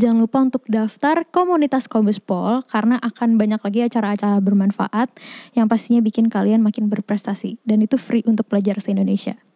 jangan lupa untuk daftar komunitas Kombes karena akan banyak lagi acara-acara bermanfaat yang pastinya bikin kalian makin berprestasi dan itu free untuk pelajar se-Indonesia.